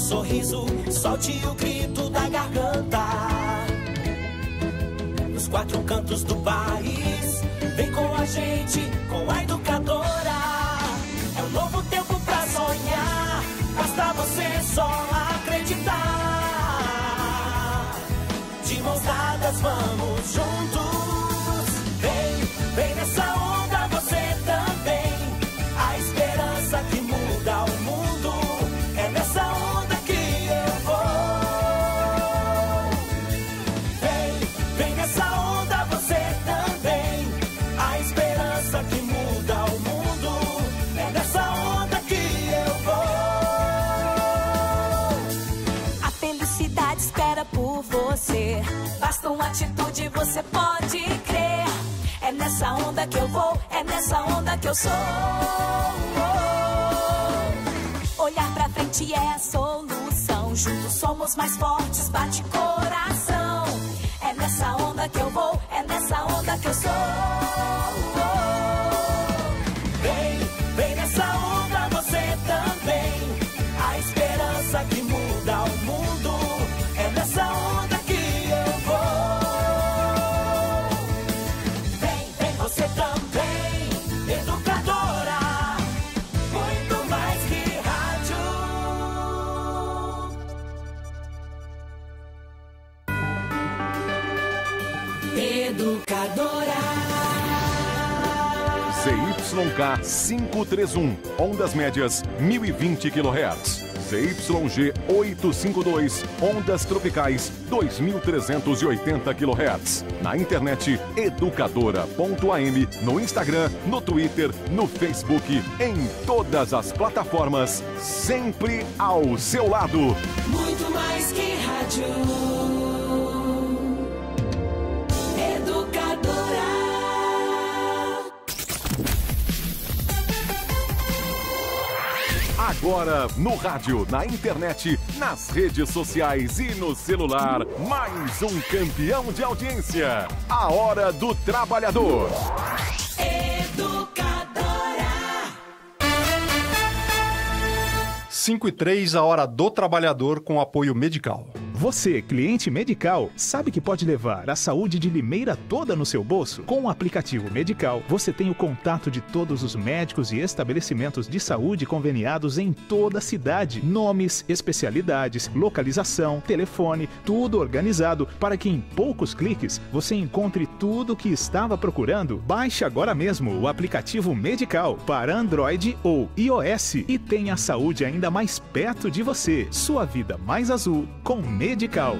sorriso, solte o grito da garganta. Nos quatro cantos do país, vem com a gente, com a educadora. É um novo tempo pra sonhar, basta você só acreditar. De mãos dadas, vamos juntos. com atitude você pode crer. É nessa onda que eu vou, é nessa onda que eu sou. Olhar pra frente é a solução. Juntos somos mais fortes, bate coração. É nessa onda que eu vou, é nessa onda que eu sou. Canon 531 ondas médias 1020 kHz. ZYG 852, ondas tropicais 2380 kHz. Na internet educadora.am, no Instagram, no Twitter, no Facebook, em todas as plataformas, sempre ao seu lado. Muito mais que rádio. Agora, no rádio, na internet, nas redes sociais e no celular, mais um campeão de audiência. A Hora do Trabalhador. Educadora. 5 e 3, a Hora do Trabalhador com apoio medical. Você, cliente Medical, sabe que pode levar a saúde de Limeira toda no seu bolso? Com o aplicativo Medical, você tem o contato de todos os médicos e estabelecimentos de saúde conveniados em toda a cidade. Nomes, especialidades, localização, telefone, tudo organizado para que em poucos cliques você encontre tudo o que estava procurando. Baixe agora mesmo o aplicativo Medical para Android ou iOS e tenha a saúde ainda mais perto de você. Sua vida mais azul com Medical. Medical.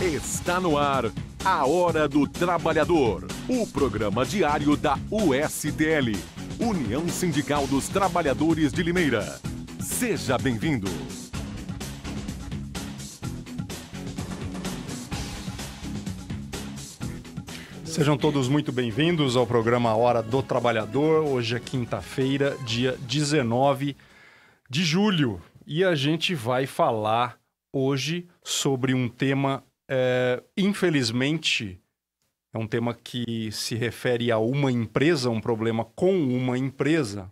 Está no ar a Hora do Trabalhador, o programa diário da USTL, União Sindical dos Trabalhadores de Limeira. Seja bem-vindo. Sejam todos muito bem-vindos ao programa Hora do Trabalhador. Hoje é quinta-feira, dia 19 de julho. E a gente vai falar hoje sobre um tema, é, infelizmente, é um tema que se refere a uma empresa, um problema com uma empresa,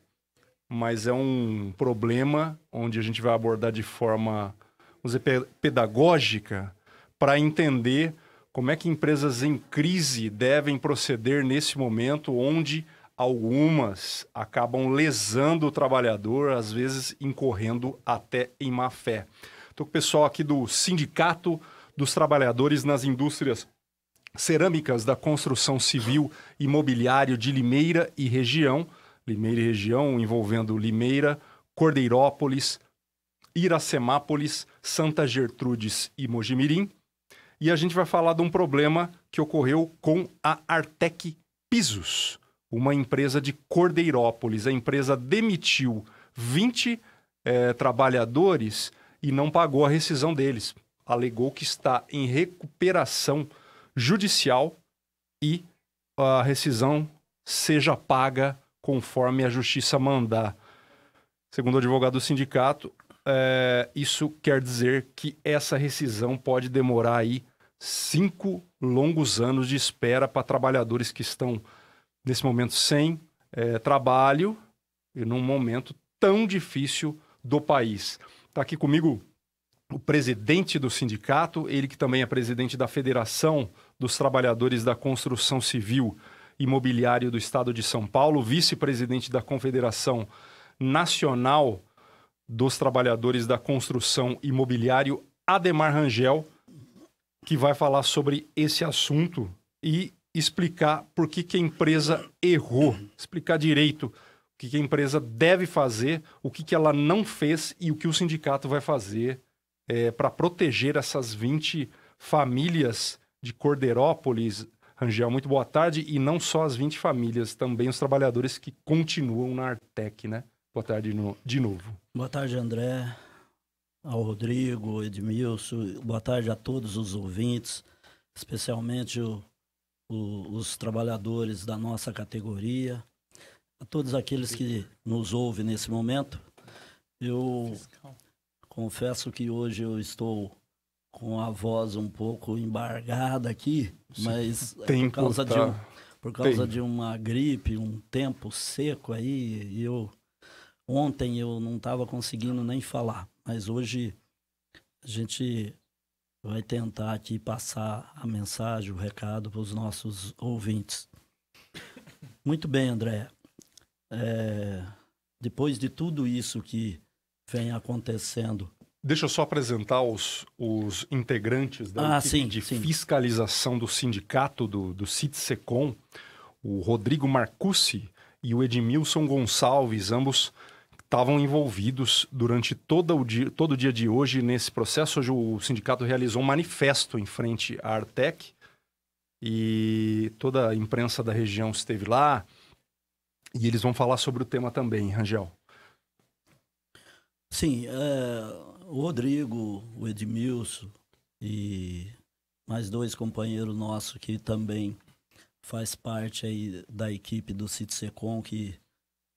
mas é um problema onde a gente vai abordar de forma dizer, pedagógica para entender como é que empresas em crise devem proceder nesse momento onde algumas acabam lesando o trabalhador, às vezes incorrendo até em má fé. Estou com o pessoal aqui do Sindicato dos Trabalhadores nas Indústrias Cerâmicas da Construção Civil e Imobiliário de Limeira e Região. Limeira e Região envolvendo Limeira, Cordeirópolis, Iracemápolis, Santa Gertrudes e Mojimirim. E a gente vai falar de um problema que ocorreu com a Artec Pisos uma empresa de Cordeirópolis. A empresa demitiu 20 é, eh, trabalhadores e não pagou a rescisão deles. Alegou que está em recuperação judicial e a rescisão seja paga conforme a justiça mandar. Segundo o advogado do sindicato, é, isso quer dizer que essa rescisão pode demorar aí cinco longos anos de espera para trabalhadores que estão nesse momento sem é, trabalho e num momento tão difícil do país. Está aqui comigo o presidente do sindicato, ele que também é presidente da Federação dos Trabalhadores da Construção Civil Imobiliário do Estado de São Paulo, vice-presidente da Confederação Nacional dos Trabalhadores da Construção Imobiliário, Ademar Rangel, que vai falar sobre esse assunto e explicar por que, que a empresa errou, explicar direito o que, que a empresa deve fazer, o que, que ela não fez e o que o sindicato vai fazer é, para proteger essas 20 famílias de Cordeirópolis. Rangel, muito boa tarde. E não só as 20 famílias, também os trabalhadores que continuam na Artec, né? Boa tarde de novo. Boa tarde, André, ao Rodrigo, Edmilson. Boa tarde a todos os ouvintes, especialmente o o, os trabalhadores da nossa categoria, a todos aqueles que nos ouvem nesse momento. Eu confesso que hoje eu estou com a voz um pouco embargada aqui, mas é por causa, tá. de, um, tá- por causa de uma gripe, um tempo seco aí, eu ontem eu não estava conseguindo nem falar, mas hoje a gente vai tentar aqui passar a mensagem, o recado para os nossos ouvintes. Muito bem, André. É, depois de tudo isso que vem acontecendo. Deixa eu só apresentar os, os integrantes da ah, sim, de sim. fiscalização do sindicato do, do CITSECOM, o Rodrigo Marcucci e o Edmilson Gonçalves, ambos estavam envolvidos durante todo o dia, todo o dia de hoje nesse processo. Hoje o sindicato realizou um manifesto em frente à Artec e toda a imprensa da região esteve lá e eles vão falar sobre o tema também, Rangel. Sim, é, o Rodrigo, o Edmilson e mais dois companheiros nossos que também faz parte aí da equipe do CITSECOM que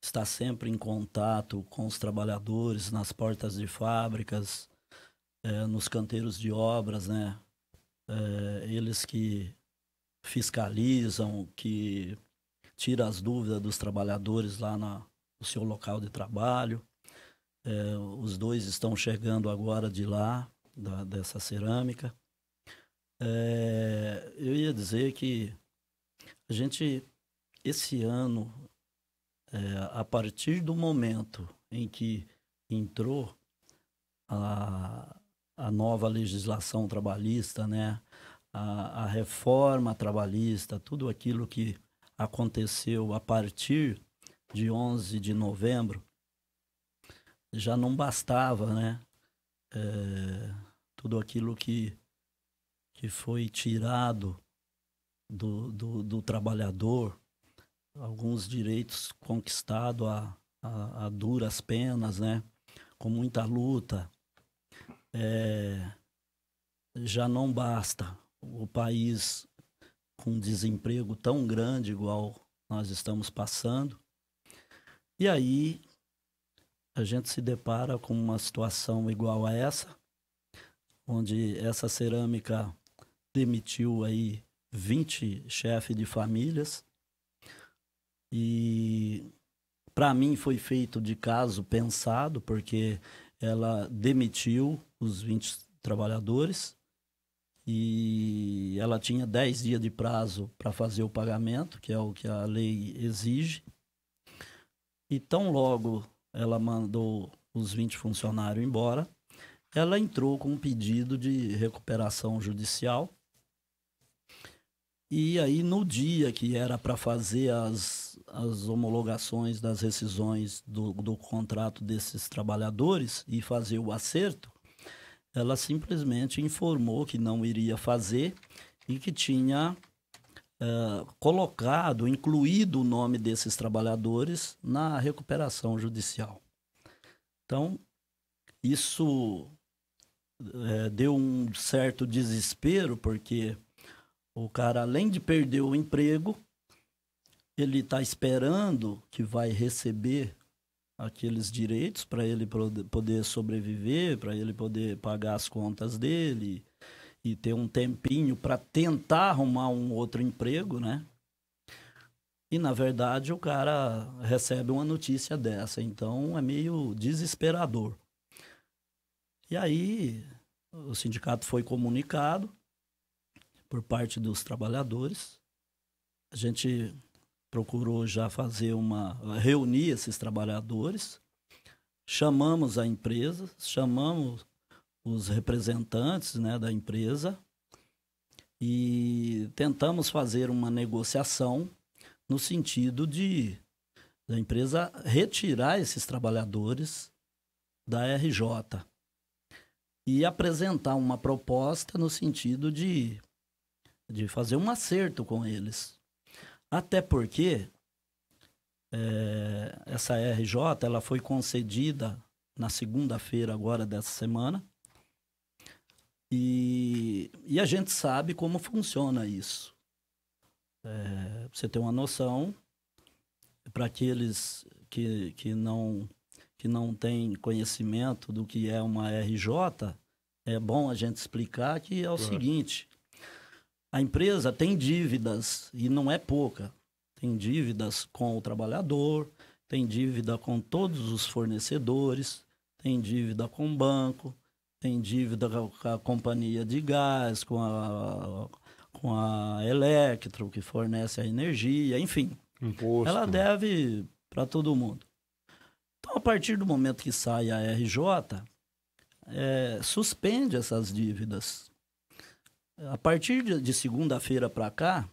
está sempre em contato com os trabalhadores nas portas de fábricas, é, nos canteiros de obras, né? É, eles que fiscalizam, que tiram as dúvidas dos trabalhadores lá na, no seu local de trabalho. É, os dois estão chegando agora de lá, da, dessa cerâmica. eu ia dizer que a gente, esse ano, é, a partir do momento em que entrou a, a nova legislação trabalhista, né? A, a, reforma trabalhista, tudo aquilo que aconteceu a partir de 11 de novembro, já não bastava, né? É, tudo aquilo que, que foi tirado do, do, do trabalhador alguns direitos conquistados a, a, a, duras penas, né? Com muita luta. É, já não basta o país com desemprego tão grande igual nós estamos passando. E aí a gente se depara com uma situação igual a essa, onde essa cerâmica demitiu aí 20 chefes de famílias e para mim foi feito de caso pensado, porque ela demitiu os 20 trabalhadores e ela tinha 10 dias de prazo para fazer o pagamento, que é o que a lei exige. E tão logo ela mandou os 20 funcionários embora, ela entrou com um pedido de recuperação judicial. E aí, no dia que era para fazer as as homologações das rescisões do, do contrato desses trabalhadores e fazer o acerto, ela simplesmente informou que não iria fazer e que tinha eh, colocado, incluído o nome desses trabalhadores na recuperação judicial. Então, isso eh, deu um certo desespero, porque o cara, além de perder o emprego, ele está esperando que vai receber aqueles direitos para ele poder sobreviver, para ele poder pagar as contas dele e ter um tempinho para tentar arrumar um outro emprego, né? E na verdade o cara recebe uma notícia dessa, então é meio desesperador. E aí o sindicato foi comunicado por parte dos trabalhadores. A gente procurou já fazer uma reunir esses trabalhadores. Chamamos a empresa, chamamos os representantes, né, da empresa e tentamos fazer uma negociação no sentido de da empresa retirar esses trabalhadores da RJ e apresentar uma proposta no sentido de, de fazer um acerto com eles. Até porque é, essa RJ ela foi concedida na segunda-feira agora dessa semana. E, e a gente sabe como funciona isso. É, você tem uma noção, para aqueles que, que, não, que não têm conhecimento do que é uma RJ, é bom a gente explicar que é o claro. seguinte: a empresa tem dívidas, e não é pouca. Tem dívidas com o trabalhador, tem dívida com todos os fornecedores, tem dívida com o banco, tem dívida com a companhia de gás, com a, com a Electro, que fornece a energia, enfim. Imposto. Ela deve para todo mundo. Então, a partir do momento que sai a RJ, é, suspende essas dívidas a partir de, de segunda-feira para cá,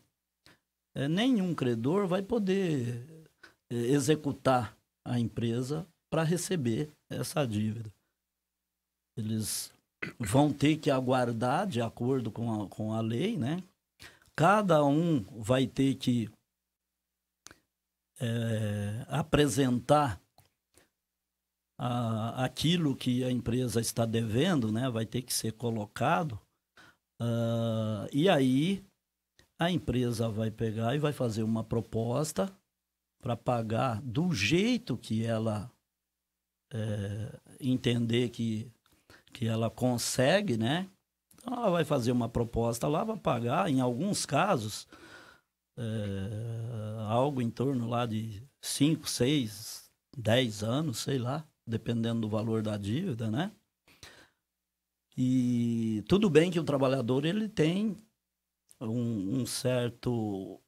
é, nenhum credor vai poder é, executar a empresa para receber essa dívida. Eles vão ter que aguardar, de acordo com a, com a lei, né? Cada um vai ter que é, apresentar a, aquilo que a empresa está devendo, né? Vai ter que ser colocado ah, e aí a empresa vai pegar e vai fazer uma proposta para pagar do jeito que ela é, entender que, que ela consegue, né? Então ela vai fazer uma proposta lá, vai pagar, em alguns casos, é, algo em torno lá de 5, 6, 10 anos, sei lá, dependendo do valor da dívida, né? E tudo bem que o trabalhador ele tem um, um certo,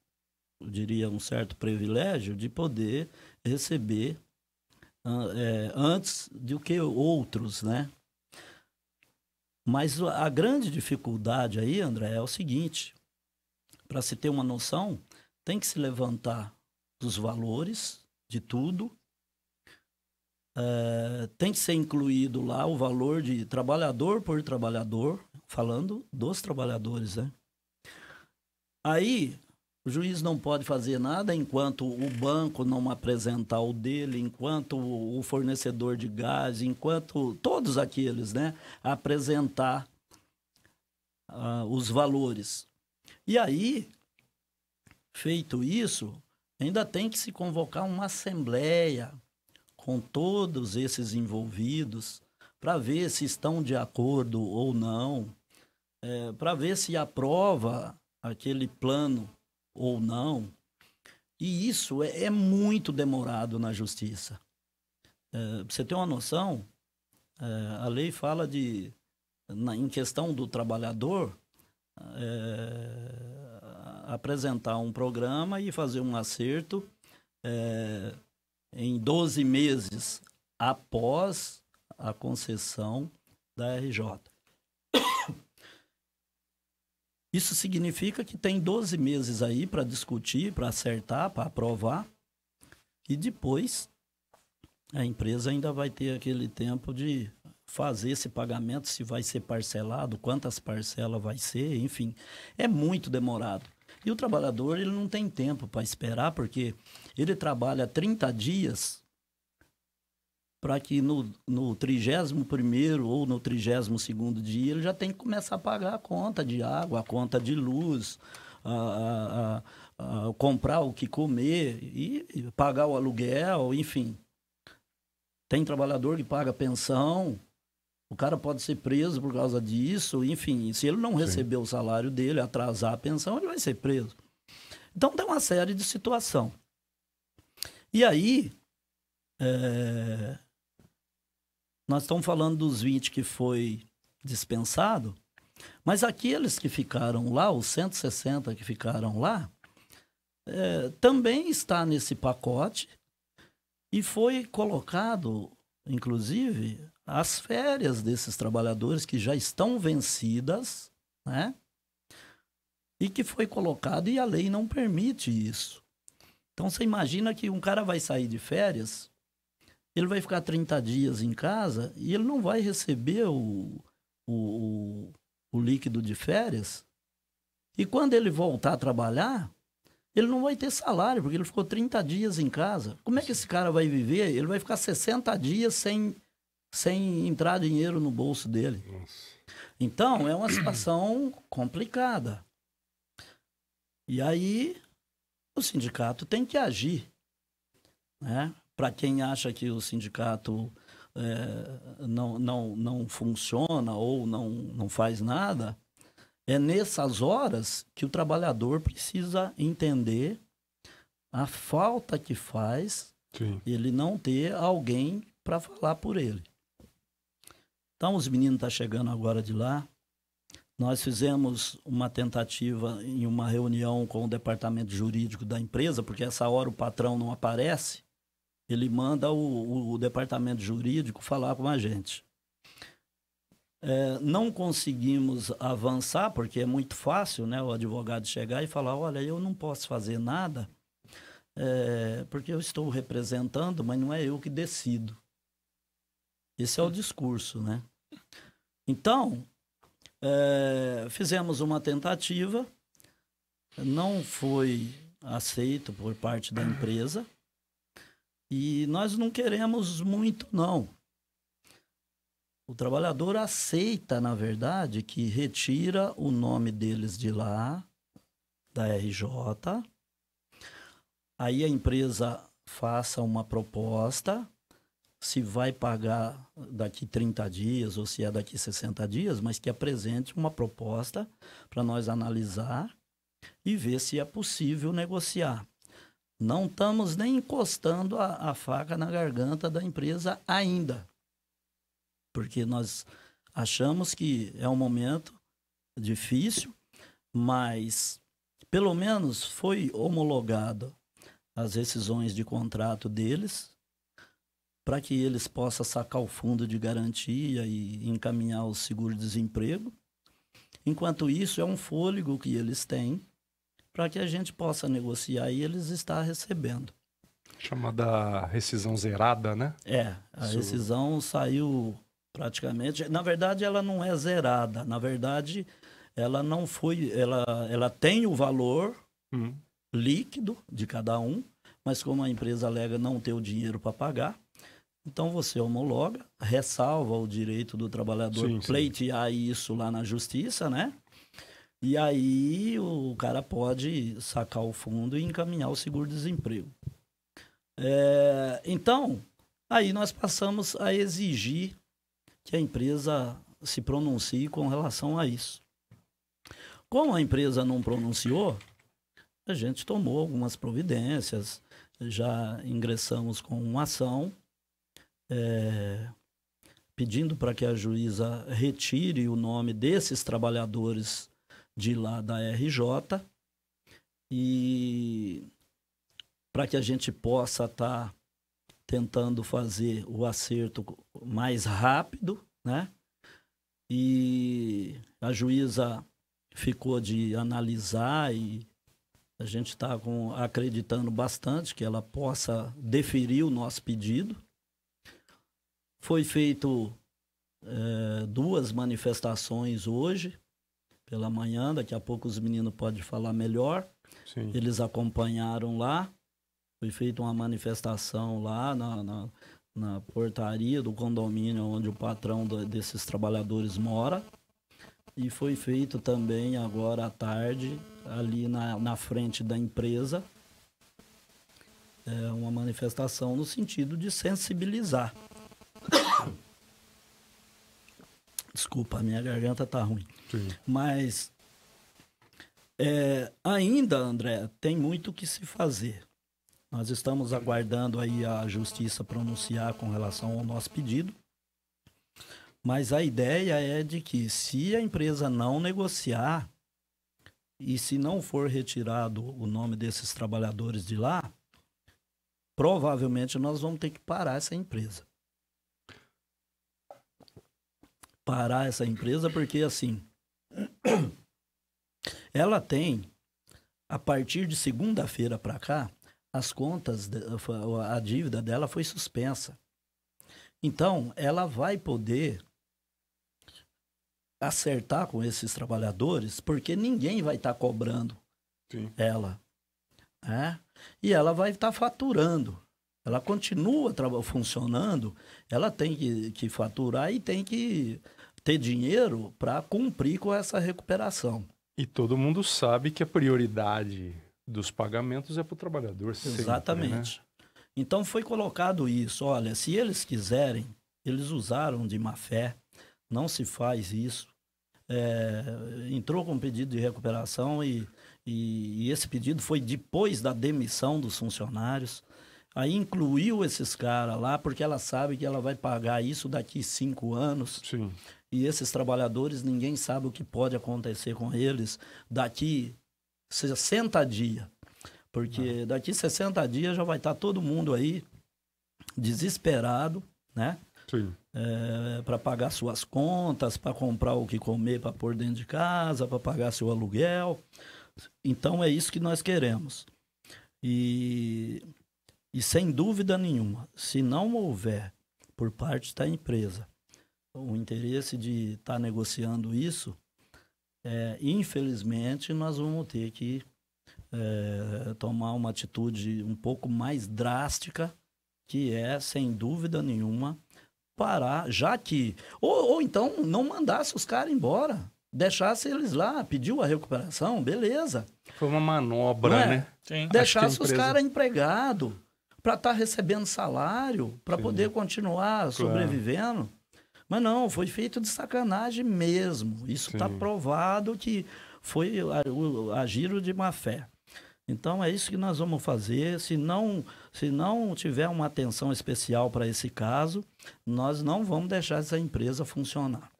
diria, um certo privilégio de poder receber ah, é, antes do que outros, né? Mas a grande dificuldade aí, André, é o seguinte: para se ter uma noção, tem que se levantar dos valores de tudo é, tem que ser incluído lá o valor de trabalhador por trabalhador, falando dos trabalhadores, né? Aí o juiz não pode fazer nada enquanto o banco não apresentar o dele, enquanto o fornecedor de gás, enquanto todos aqueles, né, apresentar uh, os valores. E aí, feito isso, ainda tem que se convocar uma assembleia com todos esses envolvidos para ver se estão de acordo ou não, é, para ver se aprova aquele plano ou não. E isso é, é muito demorado na justiça. É, você tem uma noção? É, a lei fala de, na, em questão do trabalhador, é, apresentar um programa e fazer um acerto é, em 12 meses após a concessão da RJ. Isso significa que tem 12 meses aí para discutir, para acertar, para aprovar. E depois a empresa ainda vai ter aquele tempo de fazer esse pagamento, se vai ser parcelado, quantas parcelas vai ser, enfim. É muito demorado. E o trabalhador ele não tem tempo para esperar, porque ele trabalha 30 dias para que no, trigésimo 31 ou no 32 dia ele já tem que começar a pagar a conta de água, a conta de luz, a, a, a comprar o que comer e, pagar o aluguel, enfim. Tem trabalhador que paga pensão, o cara pode ser preso por causa disso, enfim. Se ele não receber Sim. o salário dele, atrasar a pensão, ele vai ser preso. Então tem uma série de situação. E aí, é... nós estamos falando dos 20 que foi dispensado, mas aqueles que ficaram lá, os 160 que ficaram lá, é... também está nesse pacote e foi colocado, inclusive, as férias desses trabalhadores que já estão vencidas, né? E que foi colocado e a lei não permite isso. Então você imagina que um cara vai sair de férias, ele vai ficar 30 dias em casa e ele não vai receber o, o, o líquido de férias. E quando ele voltar a trabalhar, ele não vai ter salário, porque ele ficou 30 dias em casa. Como é que esse cara vai viver? Ele vai ficar 60 dias sem, sem entrar dinheiro no bolso dele. Nossa. Então, é uma situação complicada. E aí, o sindicato tem que agir. Né? Para quem acha que o sindicato é, não, não, não funciona ou não, não faz nada, é nessas horas que o trabalhador precisa entender a falta que faz Sim. ele não ter alguém para falar por ele. Então, os meninos estão tá chegando agora de lá, nós fizemos uma tentativa em uma reunião com o departamento jurídico da empresa, porque essa hora o patrão não aparece, ele manda o, o, o departamento jurídico falar com a gente. É, não conseguimos avançar, porque é muito fácil né, o advogado chegar e falar: olha, eu não posso fazer nada, é, porque eu estou representando, mas não é eu que decido. Esse é o discurso, né? Então, é, fizemos uma tentativa, não foi aceito por parte da empresa e nós não queremos muito, não. O trabalhador aceita, na verdade, que retira o nome deles de lá, da RJ. Aí a empresa faça uma proposta se vai pagar daqui 30 dias ou se é daqui 60 dias, mas que apresente uma proposta para nós analisar e ver se é possível negociar. Não estamos nem encostando a, a faca na garganta da empresa ainda, porque nós achamos que é um momento difícil, mas pelo menos foi homologado as rescisões de contrato deles para que eles possam sacar o fundo de garantia e encaminhar o seguro-desemprego. Enquanto isso, é um fôlego que eles têm para que a gente possa negociar e eles estão recebendo. Chamada rescisão zerada, né? É, a rescisão saiu praticamente. Na verdade, ela não é zerada. Na verdade, ela não foi. Ela, ela tem o valor hum. líquido de cada um, mas como a empresa alega não ter o dinheiro para pagar, então você homologa, ressalva o direito do trabalhador sim, pleitear sim. isso lá na justiça, né? E aí o cara pode sacar o fundo e encaminhar o seguro-desemprego. É, então, aí nós passamos a exigir que a empresa se pronuncie com relação a isso. Como a empresa não pronunciou, a gente tomou algumas providências, já ingressamos com uma ação é, pedindo para que a juíza retire o nome desses trabalhadores de lá da RJ e para que a gente possa estar tá tentando fazer o acerto mais rápido, né? E a juíza ficou de analisar e a gente está acreditando bastante que ela possa deferir o nosso pedido. Foi feito é, duas manifestações hoje, pela manhã, daqui a pouco os meninos podem falar melhor. Sim. Eles acompanharam lá, foi feita uma manifestação lá na, na, na portaria do condomínio onde o patrão do, desses trabalhadores mora. E foi feito também agora à tarde, ali na, na frente da empresa, é uma manifestação no sentido de sensibilizar Desculpa, a minha garganta tá ruim. Sim. Mas é, ainda, André, tem muito que se fazer. Nós estamos aguardando aí a justiça pronunciar com relação ao nosso pedido. Mas a ideia é de que se a empresa não negociar e se não for retirado o nome desses trabalhadores de lá, provavelmente nós vamos ter que parar essa empresa. parar essa empresa porque assim ela tem a partir de segunda-feira para cá as contas a dívida dela foi suspensa então ela vai poder acertar com esses trabalhadores porque ninguém vai estar tá cobrando Sim. ela Né? e ela vai estar tá faturando ela continua funcionando, ela tem que, que faturar e tem que ter dinheiro para cumprir com essa recuperação. E todo mundo sabe que a prioridade dos pagamentos é para o trabalhador. Sempre, né? Exatamente. Né? Então foi colocado isso. Olha, se eles quiserem, eles usaram de má fé, não se faz isso. É, entrou com um pedido de recuperação e, e, e esse pedido foi depois da demissão dos funcionários. Aí incluiu esses caras lá, porque ela sabe que ela vai pagar isso daqui cinco anos. Sim. E esses trabalhadores, ninguém sabe o que pode acontecer com eles daqui 60 dias. Porque ah. daqui 60 dias já vai estar tá todo mundo aí desesperado, né? É, para pagar suas contas, para comprar o que comer, para pôr dentro de casa, para pagar seu aluguel. Então é isso que nós queremos. E e sem dúvida nenhuma, se não houver por parte da empresa o interesse de estar tá negociando isso, é, infelizmente nós vamos ter que é, tomar uma atitude um pouco mais drástica, que é, sem dúvida nenhuma, parar, já que. Ou, ou então não mandasse os caras embora. Deixasse eles lá, pediu a recuperação, beleza. Foi uma manobra, é? né? Sim. Deixasse os caras empregados para estar tá recebendo salário, para poder continuar claro. sobrevivendo. Mas não, foi feito de sacanagem mesmo. Isso está provado que foi agir de má fé. Então é isso que nós vamos fazer. Se não, se não tiver uma atenção especial para esse caso, nós não vamos deixar essa empresa funcionar.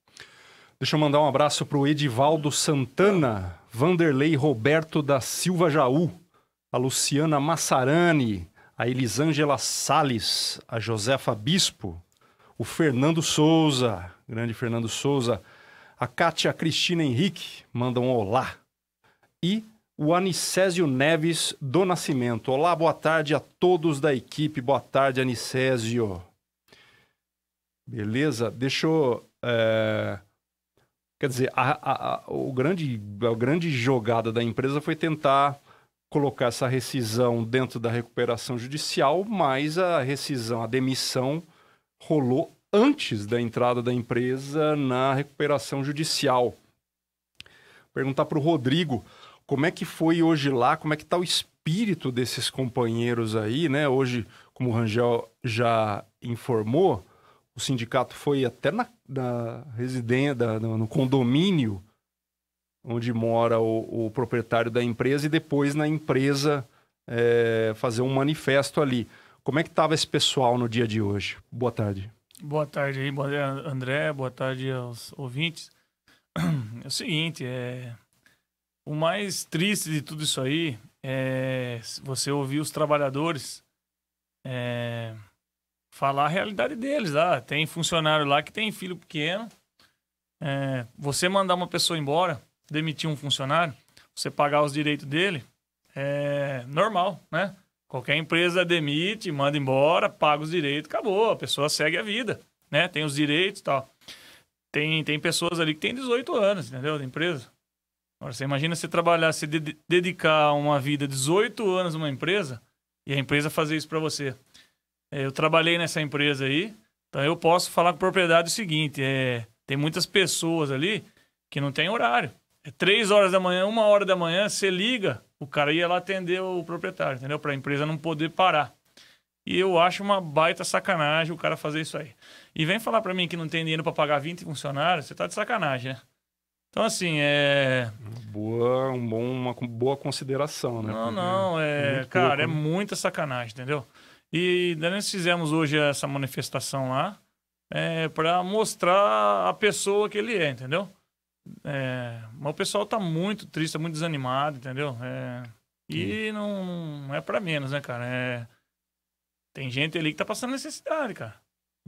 Deixa eu mandar um abraço para o Edivaldo Santana, Vanderlei Roberto da Silva Jaú, a Luciana Massarani, a Elisângela Sales, a Josefa Bispo, o Fernando Souza, grande Fernando Souza, a Kátia Cristina Henrique, mandam um olá. E o Anicésio Neves do Nascimento. Olá, boa tarde a todos da equipe. Boa tarde, Anicésio. Beleza? Deixa eu. É... Quer dizer, a, a, a, o grande, a grande jogada da empresa foi tentar colocar essa rescisão dentro da recuperação judicial, mas a rescisão, a demissão rolou antes da entrada da empresa na recuperação judicial. Perguntar para o Rodrigo como é que foi hoje lá, como é que está o espírito desses companheiros aí, né? Hoje, como o Rangel já informou, o sindicato foi até na, na residência, no condomínio onde mora o, o proprietário da empresa e depois na empresa é, fazer um manifesto ali. Como é que estava esse pessoal no dia de hoje? Boa tarde. Boa tarde aí, André. Boa tarde aos ouvintes. É o seguinte, é... o mais triste de tudo isso aí é você ouvir os trabalhadores é... falar a realidade deles. Ah, tem funcionário lá que tem filho pequeno. É... Você mandar uma pessoa embora demitir um funcionário, você pagar os direitos dele, é normal, né? Qualquer empresa demite, manda embora, paga os direitos, acabou, a pessoa segue a vida, né? Tem os direitos e tal. Tem, tem pessoas ali que têm 18 anos, entendeu? Da empresa. Agora, você imagina se trabalhar, se dedicar uma vida 18 anos numa empresa e a empresa fazer isso para você. É, eu trabalhei nessa empresa aí, então eu posso falar com propriedade o seguinte: é, tem muitas pessoas ali que não tem horário. É três horas da manhã, uma hora da manhã, você liga, o cara ia lá atender o proprietário, entendeu? Para a empresa não poder parar. E eu acho uma baita sacanagem o cara fazer isso aí. E vem falar para mim que não tem dinheiro para pagar 20 funcionários, você tá de sacanagem, né? Então, assim, é. Boa, um bom, uma boa consideração, né? Não, não, é. é cara, pouco, é muita sacanagem, entendeu? E daí nós fizemos hoje essa manifestação lá é, para mostrar a pessoa que ele é, entendeu? É, mas o pessoal tá muito triste, tá muito desanimado, entendeu? É, e não, não é para menos, né, cara? É, tem gente ali que tá passando necessidade, cara.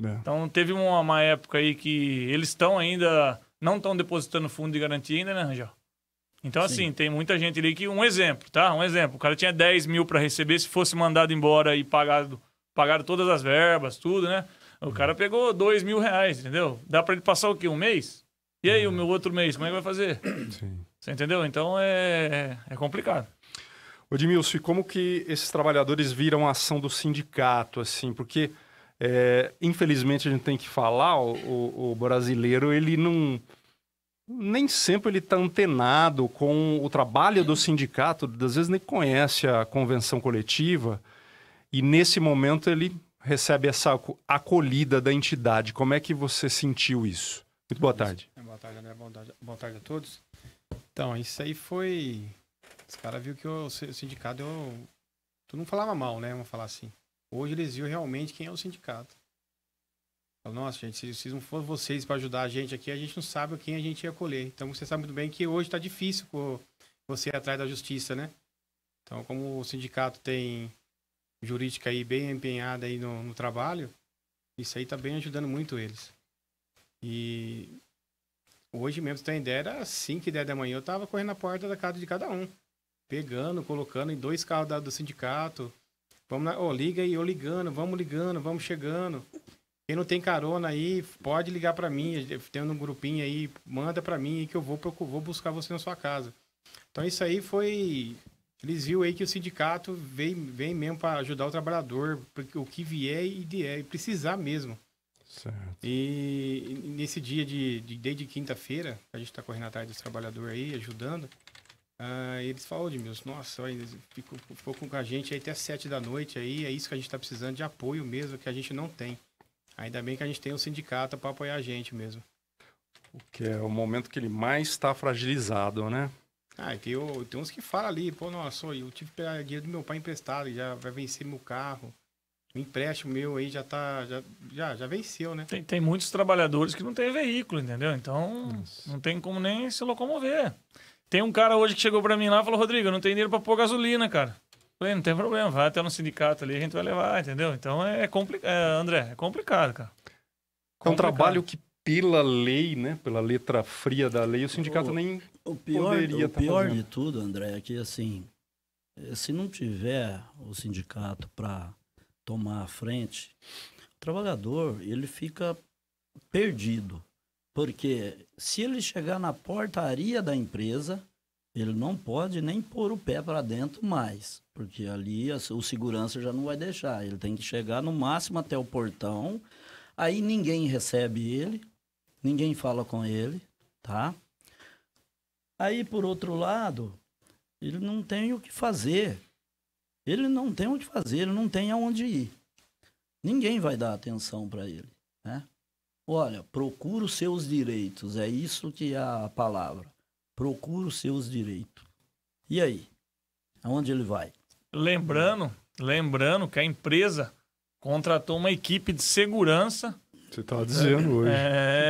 É. Então teve uma, uma, época aí que eles estão ainda. Não estão depositando fundo de garantia ainda, né, Rangel? Então, Sim. assim, tem muita gente ali que. Um exemplo, tá? Um exemplo. O cara tinha 10 mil para receber se fosse mandado embora e pagado, pagado todas as verbas, tudo, né? O uhum. cara pegou 2 mil reais, entendeu? Dá para ele passar o quê? Um mês? E aí, o uhum. meu outro mês, como é que vai fazer? Sim. Você entendeu? Então é, é complicado. Odmilson, como que esses trabalhadores viram a ação do sindicato, assim? Porque, é, infelizmente, a gente tem que falar, o, o, o brasileiro, ele não... Nem sempre ele está antenado com o trabalho do sindicato, às vezes nem conhece a convenção coletiva, e nesse momento ele recebe essa acolhida da entidade. Como é que você sentiu isso? Muito boa tarde boa tarde, André. Boa tarde, boa tarde a todos. Então, isso aí foi. Os caras viram que o sindicato eu... Tu não falava mal, né? Vamos falar assim. Hoje eles viram realmente quem é o sindicato. Nossa, gente, se, não for vocês para ajudar a gente aqui, a gente não sabe quem a gente ia colher. Então você sabe muito bem que hoje está difícil você ir atrás da justiça, né? Então, como o sindicato tem jurídica aí bem empenhada aí no, no trabalho, isso aí está bem ajudando muito eles. E Hoje mesmo, se tem ideia, era 5 e 10 da manhã, eu tava correndo na porta da casa de cada um. Pegando, colocando em dois carros da, do sindicato. Vamos lá, oh, liga aí, eu ligando, vamos ligando, vamos chegando. Quem não tem carona aí, pode ligar para mim. Tem um grupinho aí, manda para mim que eu vou, eu vou buscar você na sua casa. Então isso aí foi. Eles viram aí que o sindicato vem, vem mesmo para ajudar o trabalhador, porque o que vier e vier, e precisar mesmo. Certo. E nesse dia de, de desde quinta-feira, a gente está correndo atrás dos trabalhadores aí, ajudando. Uh, eles falaram de meus, nossa, ficou, ficou com a gente aí até sete da noite aí, é isso que a gente está precisando de apoio mesmo, que a gente não tem. Ainda bem que a gente tem um sindicato para apoiar a gente mesmo. O que é o momento que ele mais está fragilizado, né? Ah, tem, tem uns que falam ali, pô, nossa, eu tive que pegar dinheiro do meu pai emprestado, já vai vencer meu carro. O empréstimo meu aí já tá. Já, já, já venceu, né? Tem, tem muitos trabalhadores que não têm veículo, entendeu? Então Nossa. não tem como nem se locomover. Tem um cara hoje que chegou para mim lá e falou, Rodrigo, eu não tenho dinheiro para pôr gasolina, cara. Falei, não tem problema, vai até no sindicato ali, a gente vai levar, entendeu? Então é, é complicado, é, André, é complicado, cara. É um trabalho que pela lei, né, pela letra fria da lei, o sindicato o, nem o pior, poderia O tá pior de tudo, André, é que assim, eh, se não tiver o sindicato para tomar a frente, o trabalhador ele fica perdido. Porque se ele chegar na portaria da empresa, ele não pode nem pôr o pé para dentro mais, porque ali a, o segurança já não vai deixar. Ele tem que chegar no máximo até o portão. Aí ninguém recebe ele, ninguém fala com ele, tá? Aí por outro lado, ele não tem o que fazer. Ele não tem onde fazer, ele não tem aonde ir. Ninguém vai dar atenção para ele, né? Olha, procura os seus direitos, é isso que é a palavra. Procura os seus direitos. E aí? Aonde ele vai? Lembrando, lembrando que a empresa contratou uma equipe de segurança. Você estava dizendo é, hoje.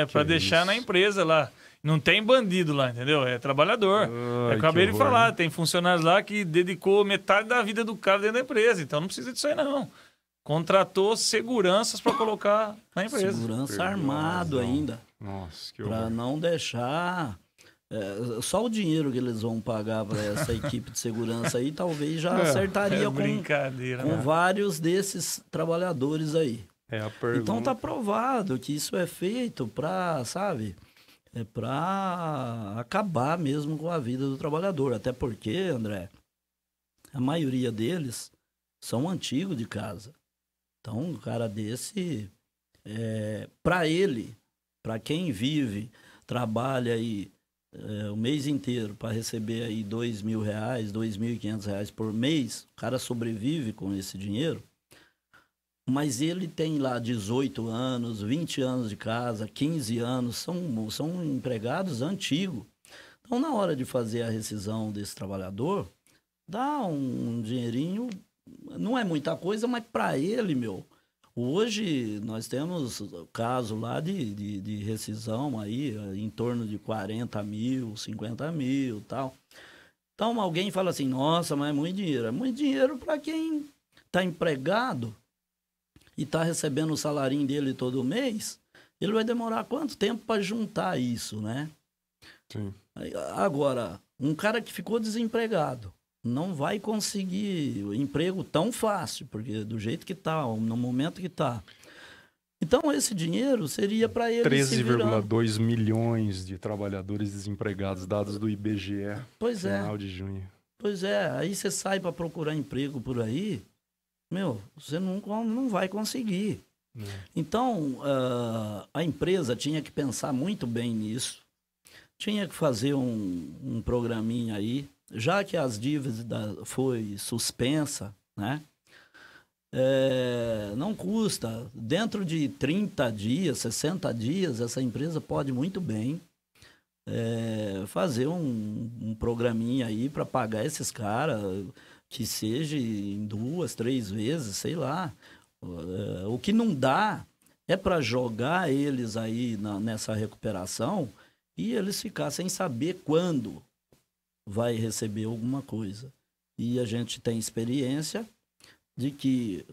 É, para é deixar isso? na empresa lá. Não tem bandido lá, entendeu? É trabalhador. Ai, é eu acabei de falar, né? tem funcionários lá que dedicou metade da vida do cara dentro da empresa, então não precisa disso aí não. Contratou seguranças para colocar na empresa. Segurança armado não. ainda. Nossa, que horror. Para não deixar é, só o dinheiro que eles vão pagar para essa equipe de segurança aí, talvez já não, é, acertaria é com, com né? vários desses trabalhadores aí. É então tá provado que isso é feito para, sabe, é para acabar mesmo com a vida do trabalhador. Até porque, André, a maioria deles são antigos de casa. Então, um cara desse, é, para ele, para quem vive, trabalha aí é, o mês inteiro para receber aí dois mil reais, dois mil e quinhentos reais por mês, o cara sobrevive com esse dinheiro mas ele tem lá 18 anos, 20 anos de casa, 15 anos, são, são empregados antigos. Então, na hora de fazer a rescisão desse trabalhador, dá um dinheirinho, não é muita coisa, mas para ele, meu. Hoje nós temos caso lá de, de, de, rescisão aí em torno de 40 mil, 50 mil tal. Então alguém fala assim, nossa, mas é muito dinheiro. É muito dinheiro para quem está empregado e está recebendo o salarinho dele todo mês, ele vai demorar quanto tempo para juntar isso, né? Sim. Agora, um cara que ficou desempregado não vai conseguir emprego tão fácil, porque do jeito que está, no momento que está. Então, esse dinheiro seria para ele. 13,2 milhões de trabalhadores desempregados, dados do IBGE. Pois final é. Final de junho. Pois é, aí você sai para procurar emprego por aí, meu, você não, não vai conseguir. É. Então, uh, a empresa tinha que pensar muito bem nisso, tinha que fazer um, um programinha aí, já que as dívidas foi suspensa, né? É, não custa. Dentro de 30 dias, 60 dias, essa empresa pode muito bem é, fazer um, um programinha aí para pagar esses caras que seja em duas, três vezes, sei lá. Eh, o que não dá é para jogar eles aí na, nessa recuperação e eles ficar sem saber quando vai receber alguma coisa. E a gente tem experiência de que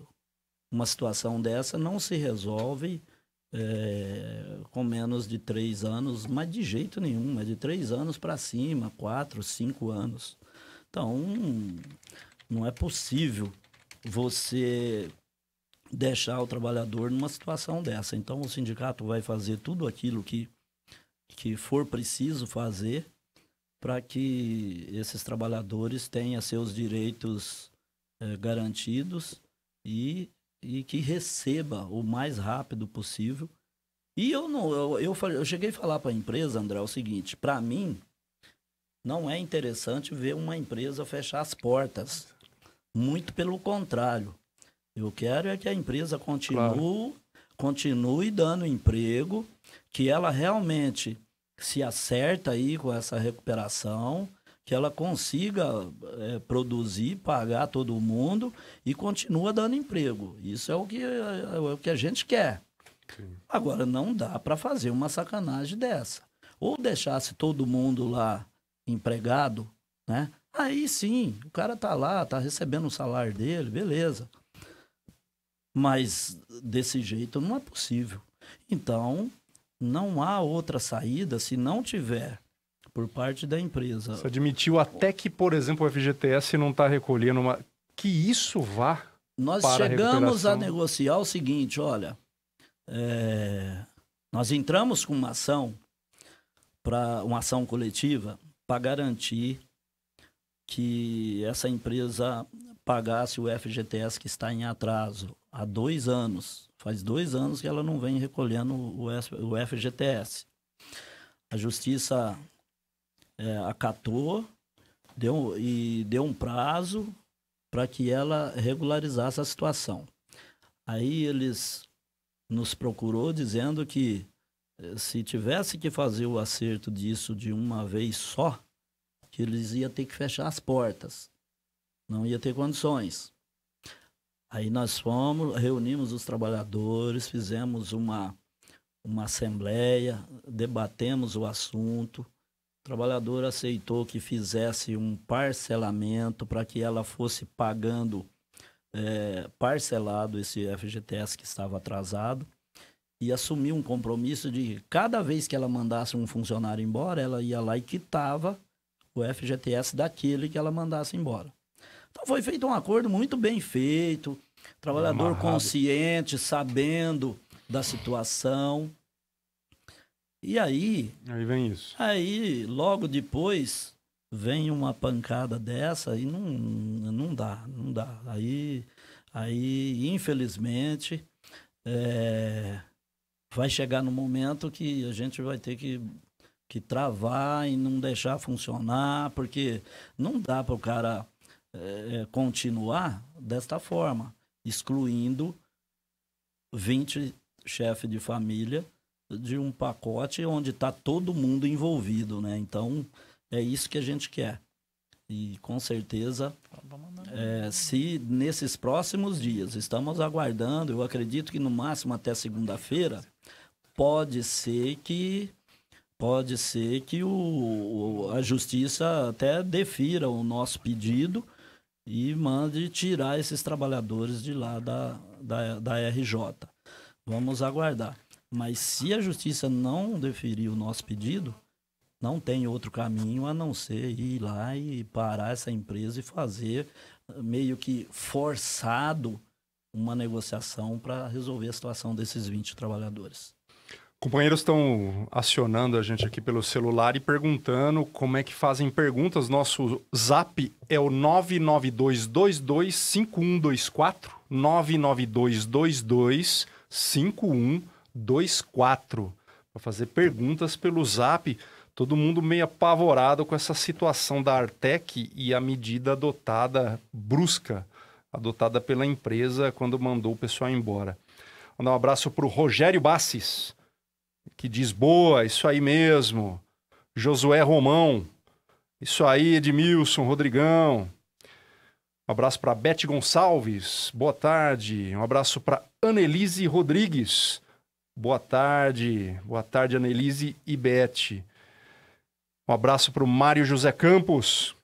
uma situação dessa não se resolve é, com menos de três anos, mas de jeito nenhum, é de três anos para cima, quatro, cinco anos. Então, não é possível você deixar o trabalhador numa situação dessa. Então, o sindicato vai fazer tudo aquilo que, que for preciso fazer para que esses trabalhadores tenham seus direitos eh, garantidos e, e que receba o mais rápido possível. E eu não, eu, eu, eu cheguei a falar para a empresa, André, o seguinte: para mim não é interessante ver uma empresa fechar as portas muito pelo contrário. Eu quero é que a empresa continue, claro. continue dando emprego, que ela realmente se acerta aí com essa recuperação, que ela consiga é, produzir, pagar todo mundo e continua dando emprego. Isso é o que, é, é o que a gente quer. Sim. Agora, não dá para fazer uma sacanagem dessa. Ou deixasse todo mundo lá empregado, né? Aí sim, o cara tá lá, tá recebendo o salário dele, beleza. Mas desse jeito não é possível. Então, não há outra saída se não tiver por parte da empresa. Você admitiu até que, por exemplo, o FGTS não está recolhendo uma. Que isso vá. Nós chegamos a, a, negociar o seguinte: olha, é... nós entramos com uma ação, para uma ação coletiva, para garantir que essa empresa pagasse o FGTS que está em atraso há dois anos. Faz dois anos que ela não vem recolhendo o FGTS. A justiça é, acatou deu, e deu um prazo para que ela regularizasse a situação. Aí eles nos procurou dizendo que eh, se tivesse que fazer o acerto disso de uma vez só, que eles iam ter que fechar as portas, não ia ter condições. Aí nós fomos, reunimos os trabalhadores, fizemos uma, uma assembleia, debatemos o assunto. O trabalhador aceitou que fizesse um parcelamento para que ela fosse pagando é, parcelado esse FGTS que estava atrasado e assumiu um compromisso de cada vez que ela mandasse um funcionário embora, ela ia lá e quitava o FGTS daquele que ela mandasse embora. Então foi feito um acordo muito bem feito, trabalhador Amarrado. consciente, sabendo da situação. E aí. Aí vem isso. Aí, logo depois, vem uma pancada dessa e não, não dá, não dá. Aí, aí infelizmente, é, vai chegar no momento que a gente vai ter que que travar e não deixar funcionar, porque não dá para o cara é, continuar desta forma, excluindo 20 chefes de família de um pacote onde está todo mundo envolvido, né? Então, é isso que a gente quer. E com certeza, é, se nesses próximos dias, estamos aguardando, eu acredito que no máximo até segunda-feira, pode ser que pode ser que o, a justiça até defira o nosso pedido e mande tirar esses trabalhadores de lá da, da, da RJ. Vamos aguardar. Mas se a justiça não deferir o nosso pedido, não tem outro caminho a não ser ir lá e parar essa empresa e fazer meio que forçado uma negociação para resolver a situação desses 20 trabalhadores. Companheiros estão acionando a gente aqui pelo celular e perguntando como é que fazem perguntas. Nosso zap é o 992225124. 992225124. Para fazer perguntas pelo zap. Todo mundo meio apavorado com essa situação da Artec e a medida adotada, brusca, adotada pela empresa quando mandou o pessoal embora. Mandar um abraço para o Rogério Basses que diz boa, isso aí mesmo. Josué Romão, isso aí, Edmilson, Rodrigão. Um abraço para Beth Gonçalves, boa tarde. Um abraço para Anelise Rodrigues, boa tarde. Boa tarde, Anelise e Beth. Um abraço para o Mário José Campos.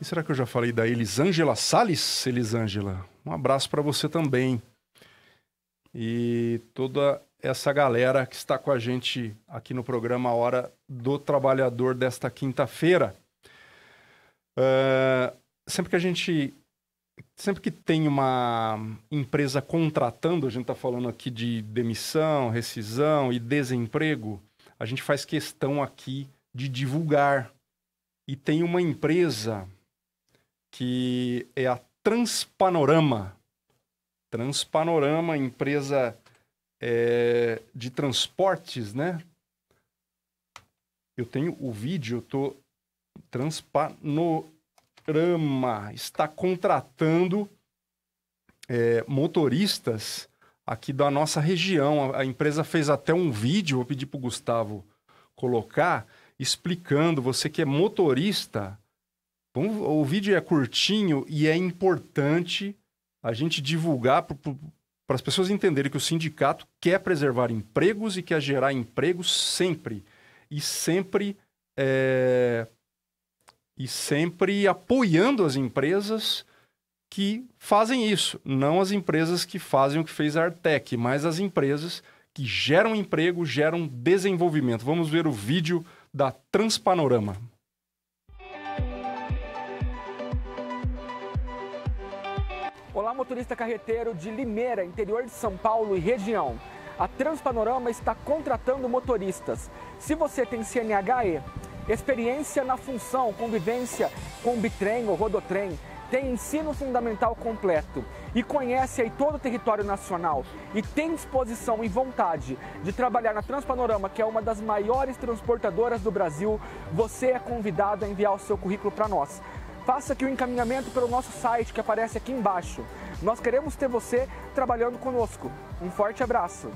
E será que eu já falei da Elisângela Sales? Elisângela, um abraço para você também. E toda essa galera que está com a gente aqui no programa Hora do Trabalhador desta quinta-feira. Uh, sempre que a gente. Sempre que tem uma empresa contratando, a gente está falando aqui de demissão, rescisão e desemprego, a gente faz questão aqui de divulgar. E tem uma empresa que é a Transpanorama. Transpanorama, empresa é, de transportes, né? Eu tenho o vídeo, eu tô Transpanorama está contratando é, motoristas aqui da nossa região. A, a, empresa fez até um vídeo, vou pedir para o Gustavo colocar, explicando. Você que é motorista, bom, o vídeo é curtinho e é importante a gente divulgar para para as pessoas entenderem que o sindicato quer preservar empregos e quer gerar empregos sempre. E sempre. É... E sempre apoiando as empresas que fazem isso. Não as empresas que fazem o que fez a Artec, mas as empresas que geram emprego, geram desenvolvimento. Vamos ver o vídeo da Transpanorama. Olá, motorista carreteiro de Limeira, interior de São Paulo e região. A Transpanorama está contratando motoristas. Se você tem CNHE, experiência na função, convivência com bitrem ou rodotrem, tem ensino fundamental completo e conhece aí todo o território nacional e tem disposição e vontade de trabalhar na Transpanorama, que é uma das maiores transportadoras do Brasil, você é convidado a enviar o seu currículo para nós faça aqui o um encaminhamento pelo nosso site que aparece aqui embaixo. Nós queremos ter você trabalhando conosco. Um forte abraço.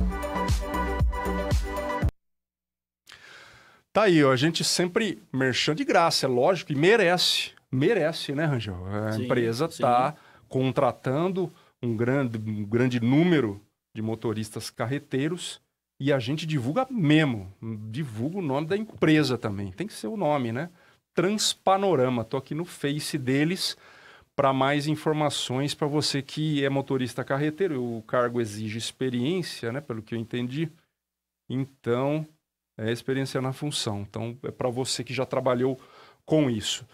Tá aí, ó, a gente sempre merchando de graça, é lógico, e merece, merece, né, Rangel? A sim, empresa está contratando um grande, um grande número de motoristas carreteiros e a gente divulga mesmo, divulga o nome da empresa também, tem que ser o nome, né? Transpanorama. Estou aqui no Face deles para mais informações para você que é motorista carreteiro. O cargo exige experiência, né? Pelo que eu entendi. Então, é experiência na função. Então, é para você que já trabalhou com isso.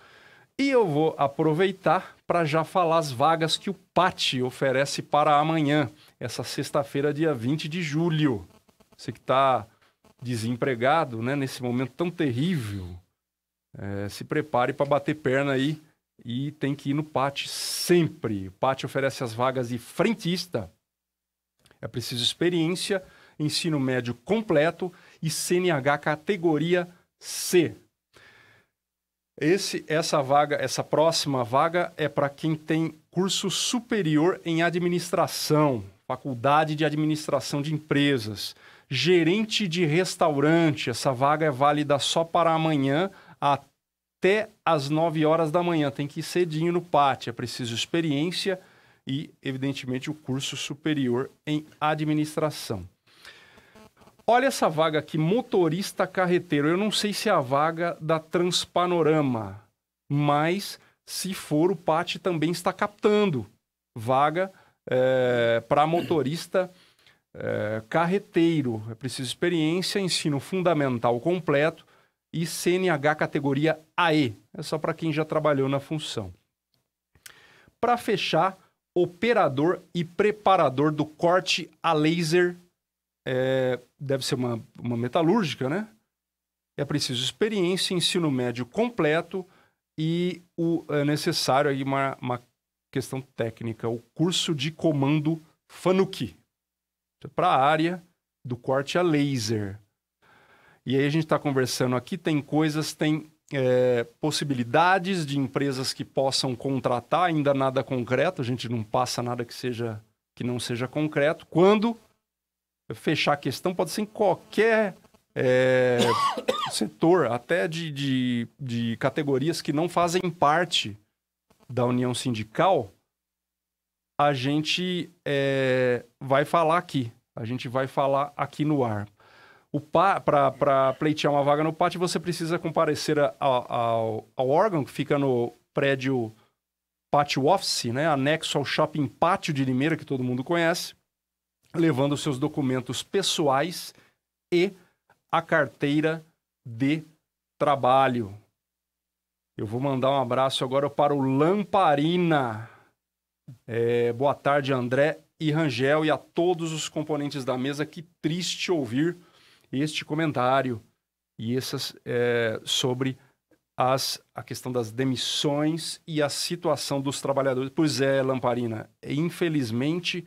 E eu vou aproveitar para já falar as vagas que o PAT oferece para amanhã, essa sexta-feira, dia 20 de julho. Você que está desempregado, né, nesse momento tão terrível, é, se prepare para bater perna aí e tem que ir no PAT sempre. O PAT oferece as vagas de frentista. É preciso experiência, ensino médio completo e CNH categoria C. Esse, essa vaga, essa próxima vaga é para quem tem curso superior em administração, faculdade de administração de empresas, gerente de restaurante. Essa vaga é válida só para amanhã até as 9 horas da manhã. Tem que ir cedinho no pátio, é preciso experiência e, evidentemente, o curso superior em administração. Olha essa vaga aqui, motorista carreteiro. Eu não sei se é a vaga da Transpanorama, mas se for, o PAT também está captando vaga é, eh, para motorista é, carreteiro. É preciso experiência, ensino fundamental completo, e CNH categoria AE. É só para quem já trabalhou na função. Para fechar, operador e preparador do corte a laser. É, deve ser uma, uma metalúrgica, né? É preciso experiência, ensino médio completo e o, é necessário aí uma, uma questão técnica, o curso de comando FANUC. É para a área do corte a laser. E aí a gente está conversando aqui, tem coisas, tem é, possibilidades de empresas que possam contratar, ainda nada concreto, a gente não passa nada que seja que não seja concreto. Quando fechar a questão, pode ser em qualquer é, setor, até de, de, de categorias que não fazem parte da união sindical, a gente é, vai falar aqui. A gente vai falar aqui no ar. Para pleitear uma vaga no pátio, você precisa comparecer a, a, ao, ao órgão que fica no prédio Pátio Office, né, anexo ao shopping Pátio de Limeira, que todo mundo conhece, levando seus documentos pessoais e a carteira de trabalho. Eu vou mandar um abraço agora para o Lamparina. É, boa tarde, André e Rangel, e a todos os componentes da mesa. Que triste ouvir este comentário e essas é, sobre as, a questão das demissões e a situação dos trabalhadores. Pois é, Lamparina, infelizmente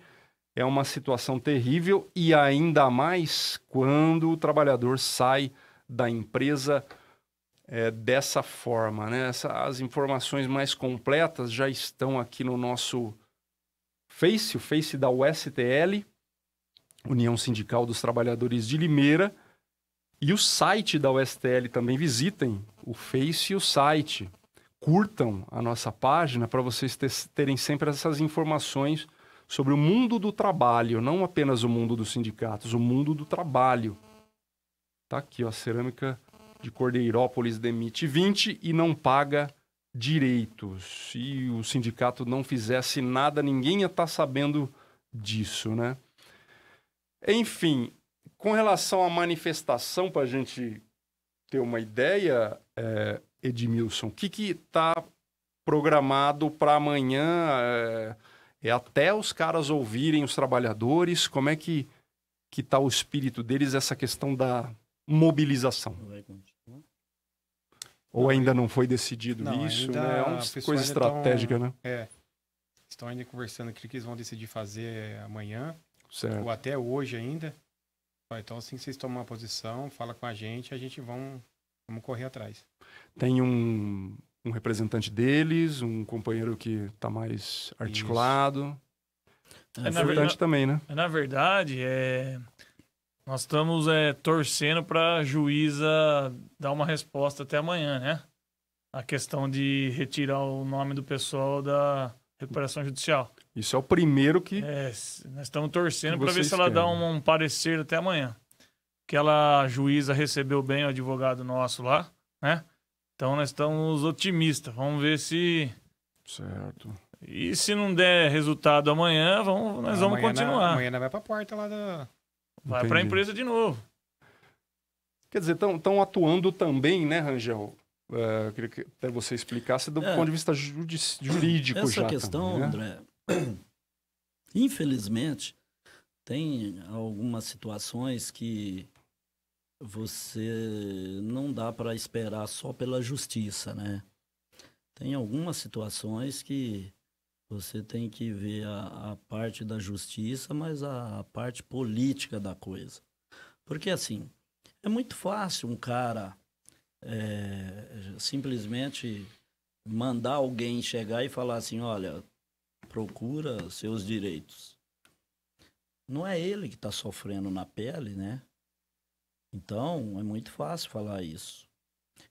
é uma situação terrível e ainda mais quando o trabalhador sai da empresa é, dessa forma. Né? Essa, as informações mais completas já estão aqui no nosso Face, o Face da USTL. União Sindical dos Trabalhadores de Limeira. E o site da USTL também visitem, o Face e o site. Curtam a nossa página para vocês terem sempre essas informações sobre o mundo do trabalho, não apenas o mundo dos sindicatos, o mundo do trabalho. Tá aqui, ó, a cerâmica de Cordeirópolis demite 20 e não paga direitos. Se o sindicato não fizesse nada, ninguém ia estar tá sabendo disso, né? Enfim, com relação à manifestação, para a gente ter uma ideia, é, Edmilson, o que está programado para amanhã? É, é, até os caras ouvirem os trabalhadores, como é que que está o espírito deles essa questão da mobilização? Ou ainda não foi decidido não, isso? Ainda, né? É uma coisa estratégica, tão, né? É, estão ainda conversando o que eles vão decidir fazer amanhã. Certo. Ou até hoje ainda. Então, assim que vocês tomam uma posição, fala com a gente, a gente vão, vamos correr atrás. Tem um, um representante deles, um companheiro que está mais articulado. Isso. É, é importante também, né? É, na verdade, é, nós estamos é, torcendo para a juíza dar uma resposta até amanhã, né? A questão de retirar o nome do pessoal da, recuperação judicial. Isso é o primeiro que. É, nós estamos torcendo para ver se ela querem. dá um, um, parecer até amanhã. Que ela, a juíza, recebeu bem o advogado nosso lá, né? Então nós estamos otimistas. Vamos ver se. Certo. E se não der resultado amanhã, vamos, nós vamos continuar. Na, amanhã vai para a porta lá da. Vai para a empresa de novo. Quer dizer, estão atuando também, né, Rangel? Uh, eu queria que até você explicasse do é, ponto de vista jurídico essa já. Essa questão, também, né? André, infelizmente, tem algumas situações que você não dá para esperar só pela justiça, né? Tem algumas situações que você tem que ver a, a parte da justiça, mas a, a parte política da coisa. Porque, assim, é muito fácil um cara é, simplesmente mandar alguém chegar e falar assim, olha, procura seus direitos. Não é ele que está sofrendo na pele, né? Então é muito fácil falar isso.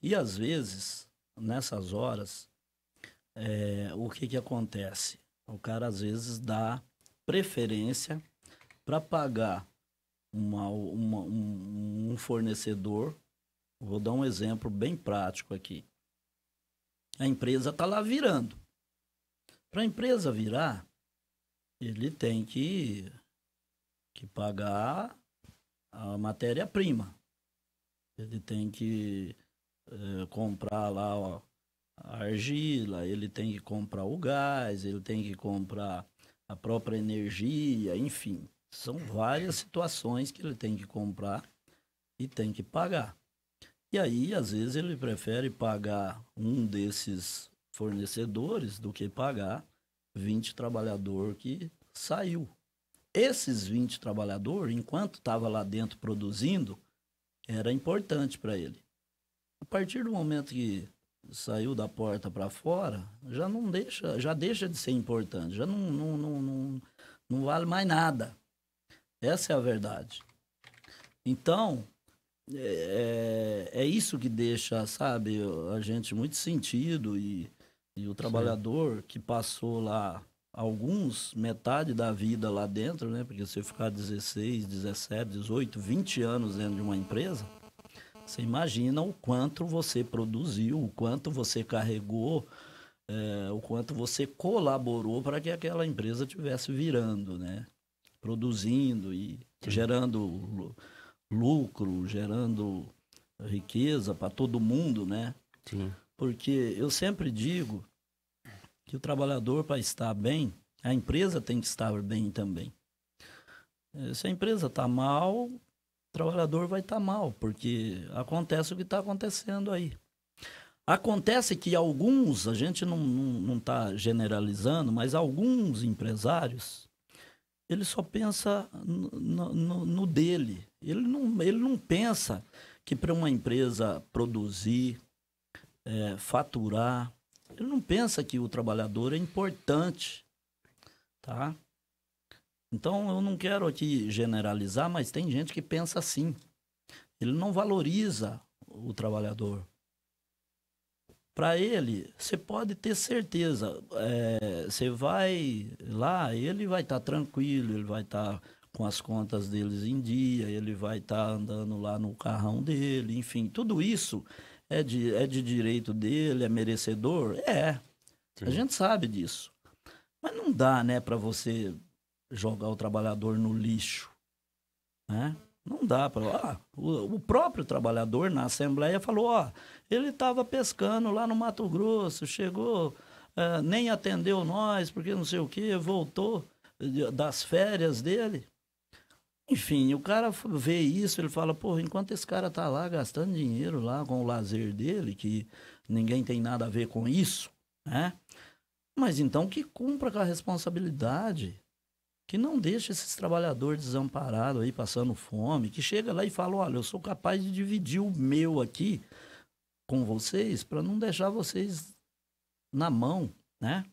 E às vezes, nessas horas, é, o que, que acontece? O cara às vezes dá preferência para pagar uma, uma, um, um fornecedor Vou dar um exemplo bem prático aqui. A empresa está lá virando. Para a empresa virar, ele tem que, que pagar a matéria-prima. Ele tem que é, comprar lá ó, a argila, ele tem que comprar o gás, ele tem que comprar a própria energia, enfim. São várias situações que ele tem que comprar e tem que pagar. E aí, às vezes, ele prefere pagar um desses fornecedores do que pagar 20 trabalhador que saiu. Esses 20 trabalhadores, enquanto estava lá dentro produzindo, era importante para ele. A partir do momento que saiu da porta para fora, já não deixa, já deixa de ser importante, já não, não, não, não, não vale mais nada. Essa é a verdade. Então, é, é, é isso que deixa, sabe, a gente muito sentido e, e o trabalhador Sim. que passou lá alguns, metade da vida lá dentro, né? Porque você ficar 16, 17, 18, 20 anos dentro de uma empresa, você imagina o quanto você produziu, o quanto você carregou, é, o quanto você colaborou para que aquela empresa tivesse virando, né? Produzindo e gerando lucro, gerando riqueza para todo mundo, né? Sim. Porque eu sempre digo que o trabalhador, para estar bem, a empresa tem que estar bem também. Eh, se a empresa está mal, o trabalhador vai estar tá mal, porque acontece o que está acontecendo aí. Acontece que alguns, a gente não está generalizando, mas alguns empresários, ele só pensa no, no, no dele. Ele não, ele não pensa que para uma empresa produzir, é, faturar, ele não pensa que o trabalhador é importante, tá? Então eu não quero aqui generalizar, mas tem gente que pensa assim. Ele não valoriza o trabalhador. Para ele, você pode ter certeza, é, você vai lá, ele vai estar tá tranquilo, ele vai estar tá com as contas deles em dia, ele vai estar tá andando lá no carrão dele, enfim, tudo isso é de, é de direito dele, é merecedor? É. Sim. A gente sabe disso. Mas não dá, né, para você jogar o trabalhador no lixo, né? Não dá para. Ah, o, o, próprio trabalhador na Assembleia falou: ó, ele estava pescando lá no Mato Grosso, chegou, é, nem atendeu nós, porque não sei o quê, voltou eh, das férias dele. Enfim, o cara vê isso, ele fala, pô, enquanto esse cara tá lá gastando dinheiro lá com o lazer dele, que ninguém tem nada a ver com isso, né? Mas então que cumpra com a responsabilidade, que não deixe esses trabalhadores desamparados aí passando fome, que chega lá e fala, olha, eu sou capaz de dividir o meu aqui com vocês para não deixar vocês na mão, né?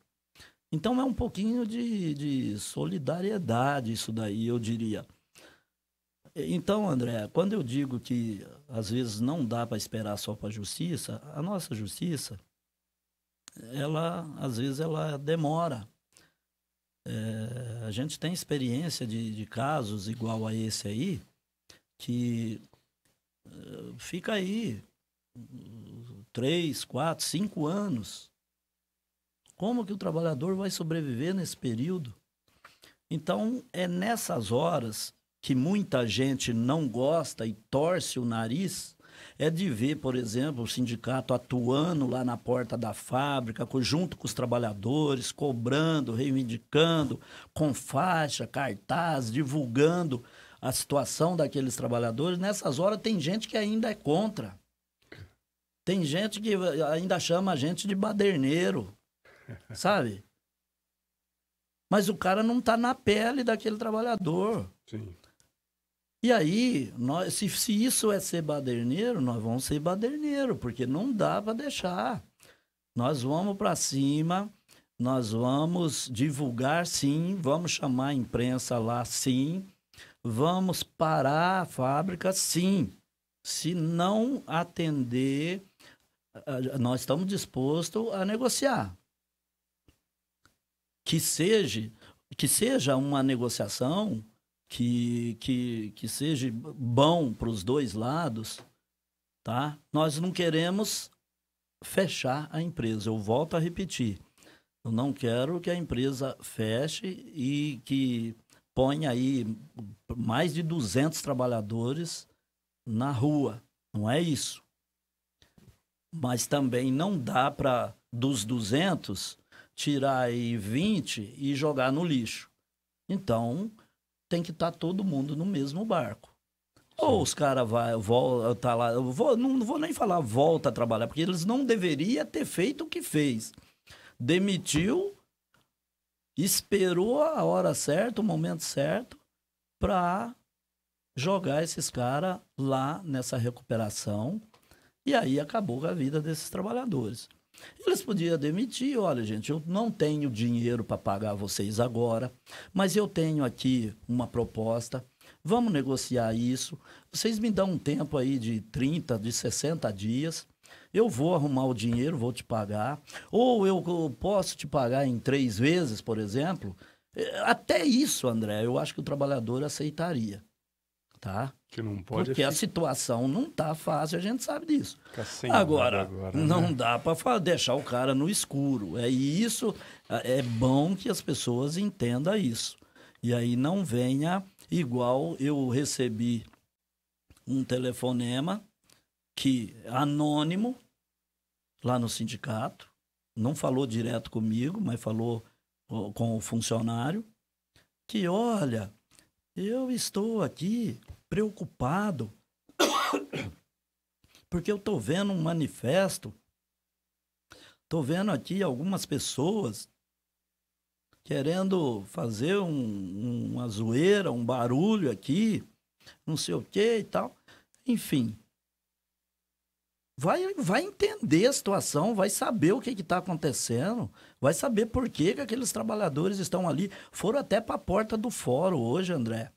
Então é um pouquinho de, de solidariedade isso daí, eu diria. Então, André, quando eu digo que às vezes não dá para esperar só para a justiça, a nossa justiça, ela às vezes ela demora. É, a gente tem experiência de, de casos igual a esse aí, que eh, fica aí três, quatro, cinco anos. Como que o trabalhador vai sobreviver nesse período? Então, é nessas horas que muita gente não gosta e torce o nariz é de ver, por exemplo, o sindicato atuando lá na porta da fábrica, junto com os trabalhadores, cobrando, reivindicando, com faixa, cartaz, divulgando a situação daqueles trabalhadores. Nessas horas tem gente que ainda é contra. Tem gente que ainda chama a gente de baderneiro, sabe? Mas o cara não está na pele daquele trabalhador. Sim. E aí, nós, se, se isso é ser baderneiro, nós vamos ser baderneiro, porque não dá para deixar. Nós vamos para cima, nós vamos divulgar sim, vamos chamar a imprensa lá sim, vamos parar a fábrica sim. Se não atender, nós estamos dispostos a negociar. Que seja, que seja uma negociação que, que, que seja bom para os dois lados, tá? Nós não queremos fechar a empresa. Eu volto a repetir. Eu não quero que a empresa feche e que ponha aí mais de 200 trabalhadores na rua. Não é isso. Mas também não dá para dos 200 tirar aí 20 e jogar no lixo. Então, tem que estar tá todo mundo no mesmo barco. Sim. Ou os caras vai, volta tá lá, eu vou, não, não vou nem falar volta a trabalhar, porque eles não deveriam ter feito o que fez. Demitiu, esperou a hora certa, o momento certo, para jogar esses caras lá nessa recuperação. E aí acabou a vida desses trabalhadores. Eles podiam demitir, olha, gente, eu não tenho dinheiro para pagar vocês agora, mas eu tenho aqui uma proposta. Vamos negociar isso. Vocês me dão um tempo aí de 30, de 60 dias. Eu vou arrumar o dinheiro, vou te pagar. Ou eu, eu posso te pagar em três vezes, por exemplo. É, até isso, André, eu acho que o trabalhador aceitaria tá? Que não pode. Porque a situação não tá fácil, a gente sabe disso. Tá agora, agora, né? não né? dá para deixar o cara no escuro. É isso, é bom que as pessoas entendam isso. E aí não venha igual eu recebi um telefonema que anônimo lá no sindicato, não falou direto comigo, mas falou com o funcionário que olha, eu estou aqui preocupado porque eu estou vendo um manifesto, estou vendo aqui algumas pessoas querendo fazer um, uma zoeira, um barulho aqui, não sei o que e tal. Enfim, vai, vai entender a situação, vai saber o que está acontecendo, vai saber por que, que aqueles trabalhadores estão ali. Foram até para a porta do fórum hoje, André.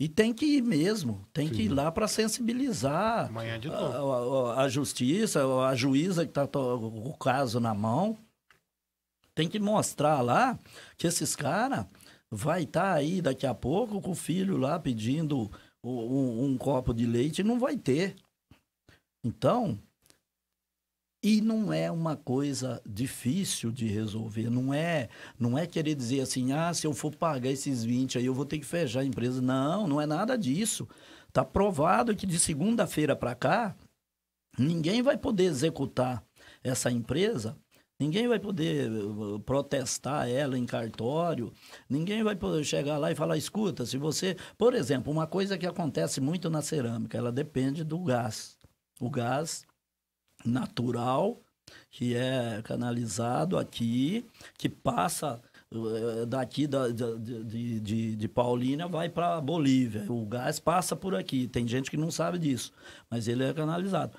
E tem que ir mesmo, tem Sim. que ir lá para sensibilizar A, a, a justiça, a juíza que está o caso na mão. Tem que mostrar lá que esses caras vai estar tá aí daqui a pouco com o filho lá pedindo um copo de leite e não vai ter. Então, e não é uma coisa difícil de resolver, não é, não é querer dizer assim, ah, se eu for pagar esses 20 aí eu vou ter que fechar a empresa. Não, não é nada disso. Está provado que de segunda-feira para cá, ninguém vai poder executar essa empresa, ninguém vai poder uh, uh, protestar ela em cartório, ninguém vai poder chegar lá e falar, escuta, se você... Por exemplo, uma coisa que acontece muito na cerâmica, ela depende do gás. O gás natural que é canalizado aqui, que passa eh, daqui da, de, de, de Paulínia vai para Bolívia. O gás passa por aqui. Tem gente que não sabe disso, mas ele é canalizado.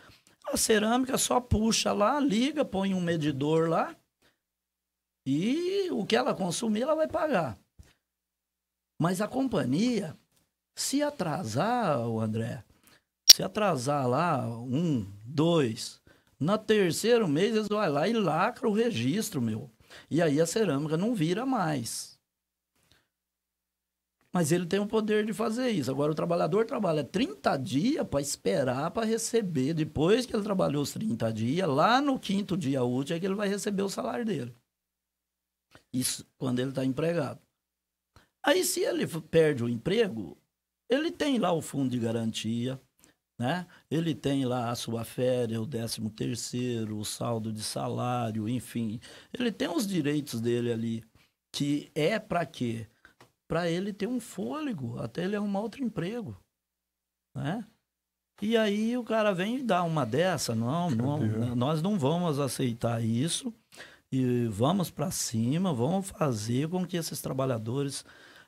A cerâmica só puxa lá, liga, põe um medidor lá e o que ela consumir ela vai pagar. Mas a companhia, se atrasar, o André, se atrasar lá um, dois, no terceiro mês, eles vão lá e lacra o registro, meu. E aí a cerâmica não vira mais. Mas ele tem o poder de fazer isso. Agora, o trabalhador trabalha 30 dias para esperar para receber. Depois que ele trabalhou os 30 dias, lá no quinto dia útil é que ele vai receber o salário dele. Isso quando ele está empregado. Aí, se ele perde o emprego, ele tem lá o fundo de garantia, né? Ele tem lá a sua férias, o décimo terceiro, o saldo de salário, enfim. Ele tem os direitos dele ali, que é para quê? Para ele ter um fôlego, até ele arrumar outro emprego, né? E aí o cara vem e dá uma dessa, não, não nós não vamos aceitar isso e vamos para cima, vamos fazer com que esses trabalhadores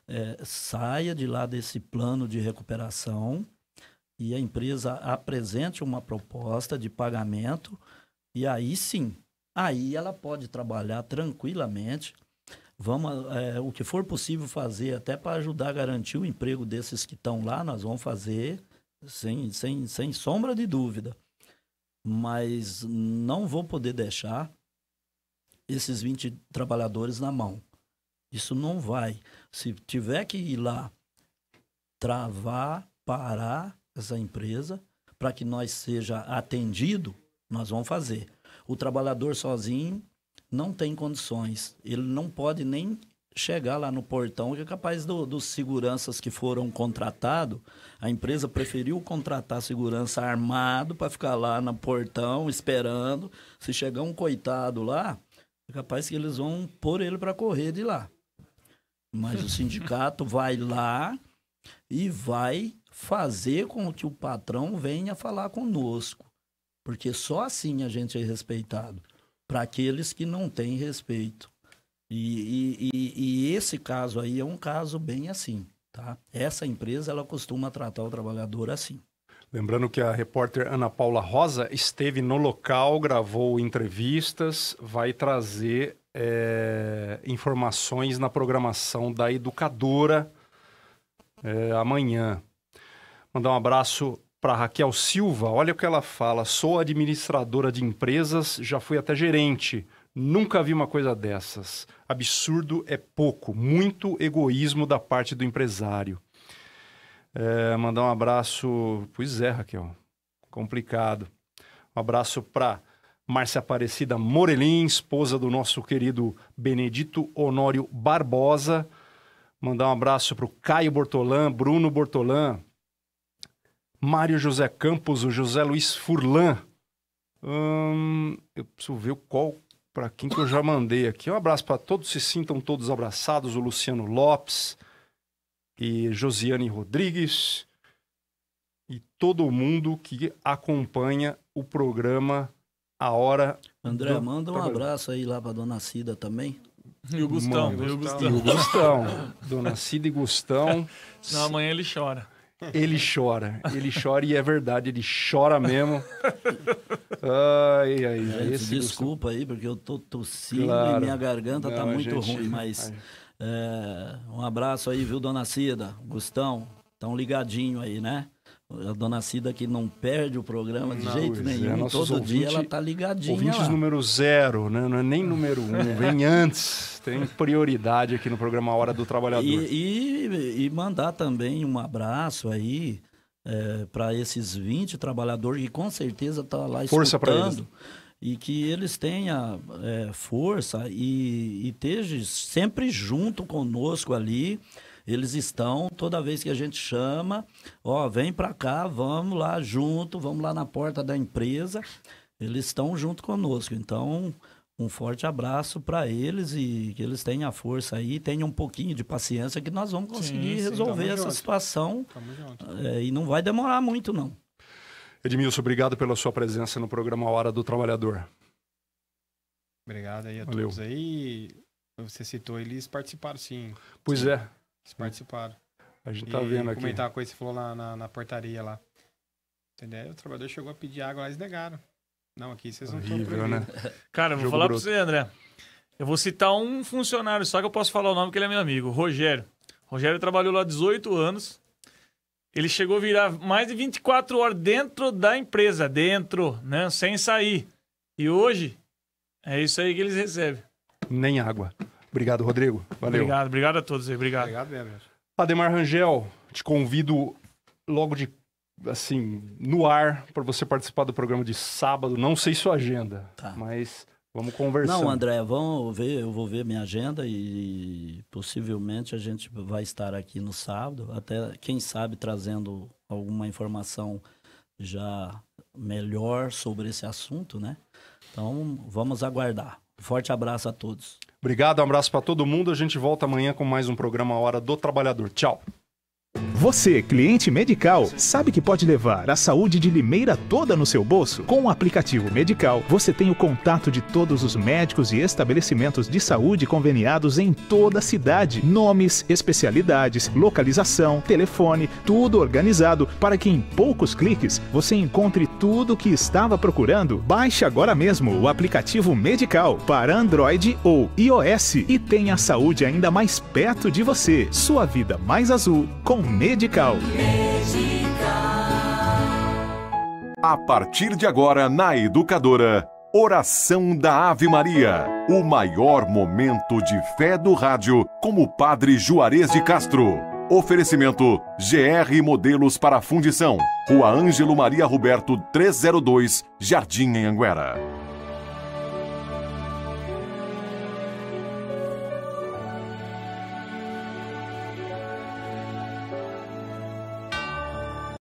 é, saia de lá desse plano de recuperação, e a empresa apresente uma proposta de pagamento, e aí sim, aí ela pode trabalhar tranquilamente. Vamos, é, o que for possível fazer, até para ajudar a garantir o emprego desses que estão lá, nós vamos fazer, sem, sem, sem sombra de dúvida. Mas não vou poder deixar esses 20 trabalhadores na mão. Isso não vai. Se tiver que ir lá, travar, parar, essa empresa para que nós seja atendido, nós vamos fazer. O trabalhador sozinho não tem condições. Ele não pode nem chegar lá no portão, que é capaz do, dos seguranças que foram contratados. A empresa preferiu contratar segurança armado para ficar lá no portão esperando. Se chegar um coitado lá, é capaz que eles vão pôr ele para correr de lá. Mas o sindicato vai lá e vai fazer com que o patrão venha falar conosco. Porque só assim a gente é respeitado. Para aqueles que não têm respeito. E, e, e, esse caso aí é um caso bem assim. Tá? Essa empresa ela costuma tratar o trabalhador assim. Lembrando que a repórter Ana Paula Rosa esteve no local, gravou entrevistas, vai trazer é, informações na programação da educadora é, amanhã. Mandar um abraço para Raquel Silva. Olha o que ela fala. Sou administradora de empresas, já fui até gerente. Nunca vi uma coisa dessas. Absurdo é pouco, muito egoísmo da parte do empresário. É, mandar um abraço. Pois é, Raquel. Complicado. Um abraço para Márcia Aparecida Morelin, esposa do nosso querido Benedito Honório Barbosa. Mandar um abraço para o Caio Bortolan, Bruno Bortolan, Mário José Campos, o José Luiz Furlan. Hum, eu preciso ver qual para quem que eu já mandei aqui. Um abraço para todos, se sintam todos abraçados. O Luciano Lopes e Josiane Rodrigues e todo mundo que acompanha o programa A Hora. André, do... manda um abraço aí lá para dona Cida também. E o Gustão, Mano, e o Gustão. E o Gustão. dona Cida e Gustão. Não amanhã ele chora. Ele chora, ele chora e é verdade, ele chora mesmo. Ai, ai, Esse desculpa Gustavo. aí, porque eu tô tossindo claro. e minha garganta tá Não, tá muito gente... ruim, mas é, um abraço aí, viu, dona Cida, Gustão, tão ligadinho aí, né? A dona Cida que não perde o programa de não, jeito é, nenhum. É, todo ouvinte, dia ela está ligadinha. Ouvintes lá. número zero, né? não é nem número um, vem antes. Tem prioridade aqui no programa Hora do Trabalhador. E, e, e mandar também um abraço aí é, para esses 20 trabalhadores que com certeza estão tá lá força escutando. E que eles tenham é, força e, e estejam sempre junto conosco ali eles estão toda vez que a gente chama, ó, vem para cá, vamos lá junto, vamos lá na porta da empresa. Eles estão junto conosco. Então, um forte abraço para eles e que eles tenham a força aí, tenham um pouquinho de paciência que nós vamos conseguir sim, resolver essa junto. situação. É, e não vai demorar muito, não. Edmilson, obrigado pela sua presença no programa Hora do Trabalhador. Obrigado aí a Valeu. todos aí. Você citou, eles participaram sim. Pois sim. é, eles participaram. A gente tá e tá vendo aqui. comentar uma coisa que você falou na, na, na portaria lá. Entendeu? O trabalhador chegou a pedir água lá, eles negaram. Não, aqui vocês não Horrível, estão né? Cara, eu vou falar para você, André. Eu vou citar um funcionário só que eu posso falar o nome, que ele é meu amigo, Rogério. Rogério trabalhou lá 18 anos. Ele chegou a virar mais de 24 horas dentro da empresa, dentro, né? Sem sair. E hoje, é isso aí que eles recebem. Nem água. Obrigado, Rodrigo. Valeu. Obrigado, obrigado a todos aí. Obrigado. Obrigado mesmo. Ademar Rangel, te convido logo de assim, no ar para você participar do programa de sábado. Não sei sua agenda, tá. mas vamos conversar. Não, André, vamos ver, eu vou ver minha agenda e possivelmente a gente vai estar aqui no sábado, até quem sabe trazendo alguma informação já melhor sobre esse assunto, né? Então, vamos aguardar. Forte abraço a todos. Obrigado, um abraço para todo mundo. A gente volta amanhã com mais um programa Hora do Trabalhador. Tchau. Você, cliente Medical, sabe que pode levar a saúde de Limeira toda no seu bolso? Com o aplicativo Medical, você tem o contato de todos os médicos e estabelecimentos de saúde conveniados em toda a cidade. Nomes, especialidades, localização, telefone, tudo organizado para que em poucos cliques você encontre tudo o que estava procurando. Baixe agora mesmo o aplicativo Medical para Android ou iOS e tenha a saúde ainda mais perto de você. Sua vida mais azul com Medical. Medical. A partir de agora, na Educadora, Oração da Ave Maria, o maior momento de fé do rádio, como o Padre Juarez de Castro. Oferecimento GR Modelos para Fundição, Rua Ângelo Maria Roberto 302, Jardim em Anguera.